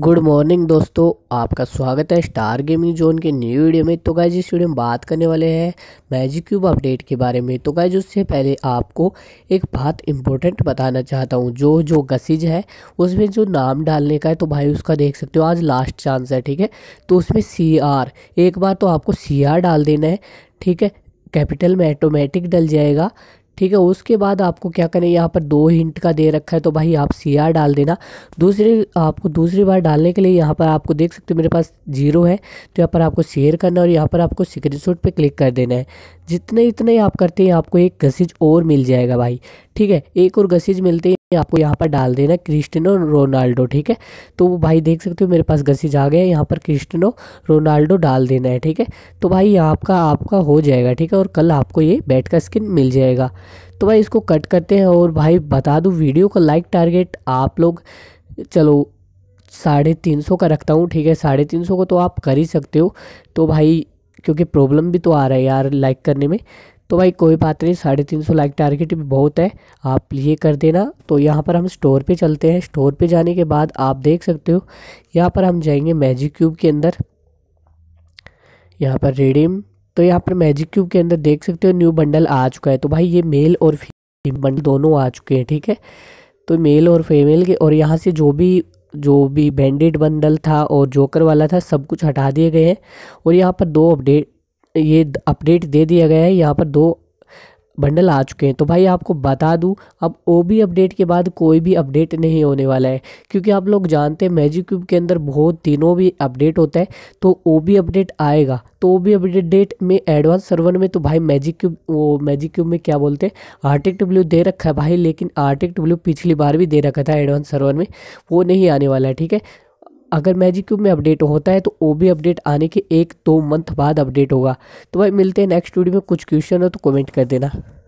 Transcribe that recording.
good morning दोस्तों आपका स्वागत है स्टार गेमिंग जोन के न्यू वीडियो में तो गाय जिस वीडियो में बात करने वाले हैं मैजिक क्यूब अपडेट के बारे में तो गाय उससे पहले आपको एक बात इम्पोर्टेंट बताना चाहता हूँ जो जो गसीज है उसमें जो नाम डालने का है तो भाई उसका देख सकते हो आज लास्ट चांस है ठीक है तो उसमें सी आर एक बार तो आपको सी आर डाल देना है ठीक है कैपिटल में ऑटोमेटिक डल जाएगा ठीक है उसके बाद आपको क्या करें यहाँ पर दो हिंट का दे रखा है तो भाई आप सी आर डाल देना दूसरी आपको दूसरी बार डालने के लिए यहाँ पर आपको देख सकते हो मेरे पास जीरो है तो यहाँ पर आपको शेयर करना है और यहाँ पर आपको शूट पे क्लिक कर देना है जितने इतने आप करते हैं आपको एक गसीज और मिल जाएगा भाई ठीक है एक और गसीज मिलते हैं आपको यहाँ पर डाल देना क्रिस्टिनो रोनाल्डो ठीक है तो भाई देख सकते हो मेरे पास गसीज आ गया यहाँ पर क्रिस्टिनो रोनाल्डो डाल देना है ठीक है तो भाई आपका आपका हो जाएगा ठीक है और कल आपको ये बैट का स्किन मिल जाएगा तो भाई इसको कट करते हैं और भाई बता दूँ वीडियो का लाइक टारगेट आप लोग चलो साढ़े तीन सौ का रखता हूँ ठीक है साढ़े तीन सौ को तो आप कर ही सकते हो तो भाई क्योंकि प्रॉब्लम भी तो आ रहा है यार लाइक करने में तो भाई कोई बात नहीं साढ़े तीन सौ लाइक टारगेट भी बहुत है आप ये कर देना तो यहाँ पर हम स्टोर पे चलते हैं स्टोर पे जाने के बाद आप देख सकते हो यहाँ पर हम जाएंगे मैजिक क्यूब के अंदर यहाँ पर रिडीम तो यहाँ पर मैजिक क्यूब के अंदर देख सकते हो न्यू बंडल आ चुका है तो भाई ये मेल और फीमेल बंडल दोनों आ चुके हैं ठीक है तो मेल और फीमेल के और यहाँ से जो भी जो भी बैंडेड बंडल था और जोकर वाला था सब कुछ हटा दिए गए हैं और यहाँ पर दो अपडेट ये अपडेट दे दिया गया है यहाँ पर दो बंडल आ चुके हैं तो भाई आपको बता दूं अब ओ बी अपडेट के बाद कोई भी अपडेट नहीं होने वाला है क्योंकि आप लोग जानते हैं मैजिक क्यूब के अंदर बहुत दिनों भी अपडेट होता है तो ओ बी अपडेट आएगा तो ओ भी अपडेट में एडवांस सर्वर में तो भाई मैजिक क्यूब वो मैजिक क्यूब में क्या बोलते हैं आर्टिक डब्ल्यू दे रखा है भाई लेकिन आर्टिक डब्ल्यू पिछली बार भी दे रखा था एडवांस सर्वर में वो नहीं आने वाला है ठीक है अगर मैजिक क्यूब में अपडेट होता है तो वो भी अपडेट आने के एक दो तो मंथ बाद अपडेट होगा तो भाई मिलते हैं नेक्स्ट वीडियो में कुछ क्वेश्चन हो तो कमेंट कर देना